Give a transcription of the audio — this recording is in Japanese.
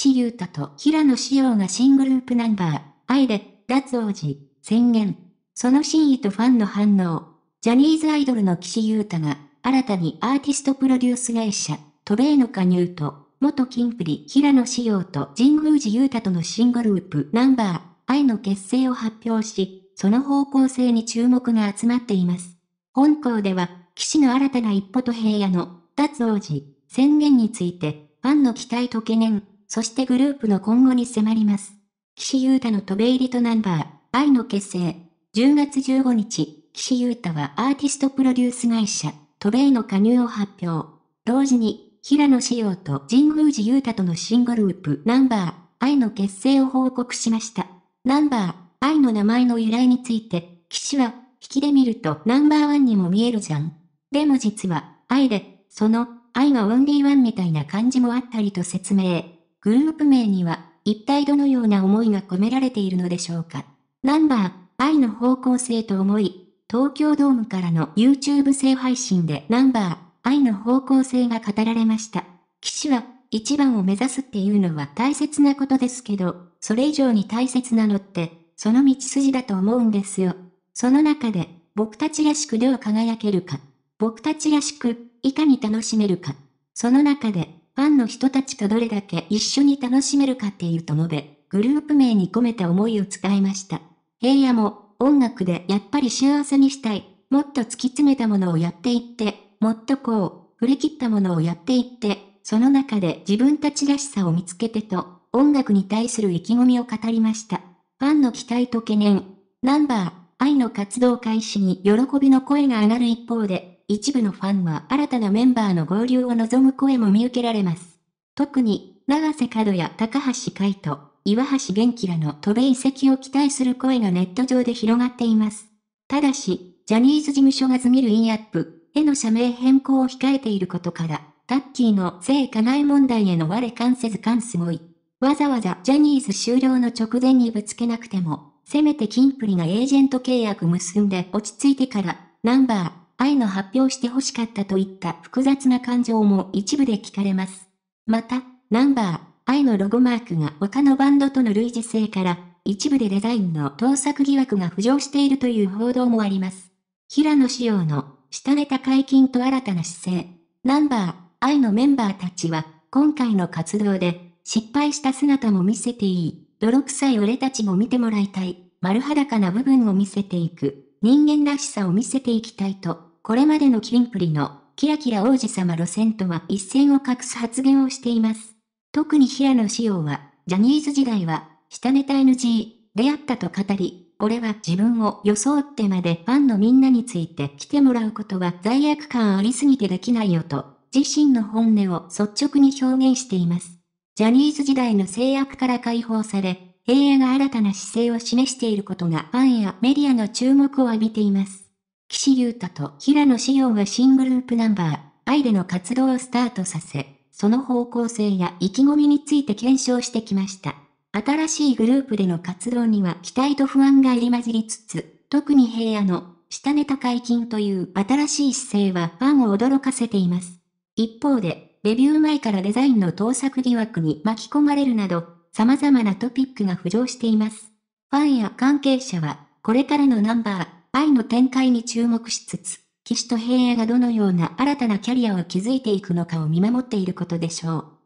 岸優太と平野紫耀が新グループナンバー、愛で、脱王子、宣言。その真意とファンの反応。ジャニーズアイドルの岸優太が、新たにアーティストプロデュース会社、トベイの加入と、元キンプリ平野紫耀と神宮寺優太との新グループナンバー、愛の結成を発表し、その方向性に注目が集まっています。本校では、岸の新たな一歩と平野の、脱王子、宣言について、ファンの期待と懸念、そしてグループの今後に迫ります。岸優太のトベ入りとナンバー、愛の結成。10月15日、岸優太はアーティストプロデュース会社、ベイの加入を発表。同時に、平野志耀と神宮寺優太との新グループ、ナンバー、愛の結成を報告しました。ナンバー、愛の名前の由来について、岸は、引きで見るとナンバーワンにも見えるじゃん。でも実は、愛で、その、愛がオンリーワンみたいな感じもあったりと説明。グループ名には一体どのような思いが込められているのでしょうか。ナンバー、愛の方向性と思い、東京ドームからの YouTube 制配信でナンバー、愛の方向性が語られました。騎士は、一番を目指すっていうのは大切なことですけど、それ以上に大切なのって、その道筋だと思うんですよ。その中で、僕たちらしくどう輝けるか、僕たちらしく、いかに楽しめるか、その中で、ファンの人たちとどれだけ一緒に楽しめるかっていうと述べ、グループ名に込めた思いを使いました。平野も、音楽でやっぱり幸せにしたい。もっと突き詰めたものをやっていって、もっとこう、振り切ったものをやっていって、その中で自分たちらしさを見つけてと、音楽に対する意気込みを語りました。ファンの期待と懸念、ナンバー、愛の活動開始に喜びの声が上がる一方で、一部のファンは新たなメンバーの合流を望む声も見受けられます。特に、長瀬角や高橋海人、岩橋元気らの渡米移籍を期待する声がネット上で広がっています。ただし、ジャニーズ事務所がズミルインアップへの社名変更を控えていることから、タッキーの性加害問題への我関せず関すごい。わざわざジャニーズ終了の直前にぶつけなくても、せめてキンプリがエージェント契約結んで落ち着いてから、ナンバー、愛の発表して欲しかったといった複雑な感情も一部で聞かれます。また、ナンバー、愛のロゴマークが他のバンドとの類似性から、一部でデザインの盗作疑惑が浮上しているという報道もあります。平野紫耀の、下ネタ解禁と新たな姿勢。ナンバー、愛のメンバーたちは、今回の活動で、失敗した姿も見せていい。泥臭い俺たちも見てもらいたい。丸裸な部分を見せていく。人間らしさを見せていきたいとこれまでのキンプリの、キラキラ王子様路線とは一線を画す発言をしています。特に平野紫耀は、ジャニーズ時代は、下ネタ NG、出会ったと語り、俺は自分を装ってまでファンのみんなについて来てもらうことは罪悪感ありすぎてできないよと、自身の本音を率直に表現しています。ジャニーズ時代の制約から解放され、平野が新たな姿勢を示していることがファンやメディアの注目を浴びています。岸優太と平野紫耀が新グループナンバー、アイの活動をスタートさせ、その方向性や意気込みについて検証してきました。新しいグループでの活動には期待と不安が入り混じりつつ、特に平野の下ネタ解禁という新しい姿勢はファンを驚かせています。一方で、デビュー前からデザインの盗作疑惑に巻き込まれるなど、様々なトピックが浮上しています。ファンや関係者は、これからのナンバー、愛の展開に注目しつつ、騎士と平野がどのような新たなキャリアを築いていくのかを見守っていることでしょう。